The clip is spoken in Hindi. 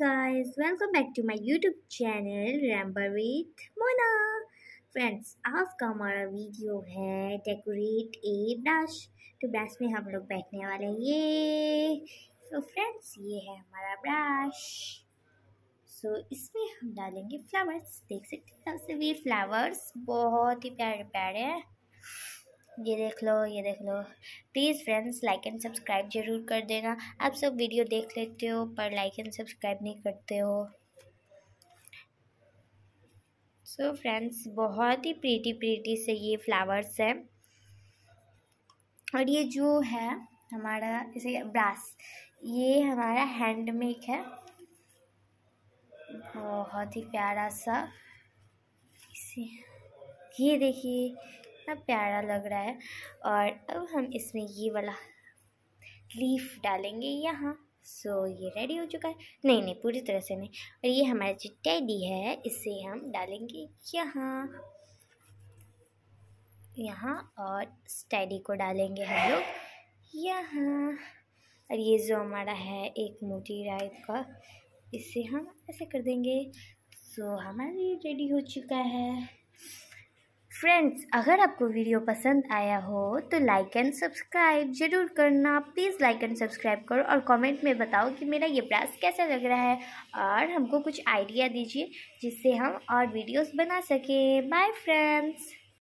guys welcome back to my YouTube channel रैम्बर विथ मोना फ्रेंड्स आज का हमारा वीडियो है डेकोरेट ए ब्रश तो ब्रश में हम लोग बैठने वाले हैं ये तो फ्रेंड्स ये है हमारा ब्रश सो so, इसमें हम डालेंगे फ्लावर्स देख सकते हैं सबसे भी फ्लावर्स बहुत ही प्यारे प्यारे हैं ये देख लो ये देख लो please friends like and subscribe जरूर कर देना आप सब वीडियो देख लेते हो पर लाइक एंड सब्सक्राइब नहीं करते हो सो so फ्रेंड्स बहुत ही प्रीटी प्रीटी से ये फ्लावर्स है और ये जो है हमारा इसे ब्रास ये हमारा हैंडमेक है बहुत ही प्यारा सा इसे ये देखिए कितना प्यारा लग रहा है और अब हम इसमें ये वाला लीफ डालेंगे यहाँ सो so, ये रेडी हो चुका है नहीं नहीं पूरी तरह से नहीं और ये हमारा जो टैडी है इसे हम डालेंगे यहाँ यहाँ और स्टैडी को डालेंगे हम लोग यहाँ और ये जो हमारा है एक मोटी राय का इसे हम ऐसे कर देंगे सो so, हमारा रेडी हो चुका है फ्रेंड्स अगर आपको वीडियो पसंद आया हो तो लाइक एंड सब्सक्राइब जरूर करना प्लीज़ लाइक एंड सब्सक्राइब करो और कमेंट में बताओ कि मेरा ये प्रयास कैसा लग रहा है और हमको कुछ आइडिया दीजिए जिससे हम और वीडियोस बना सकें बाय फ्रेंड्स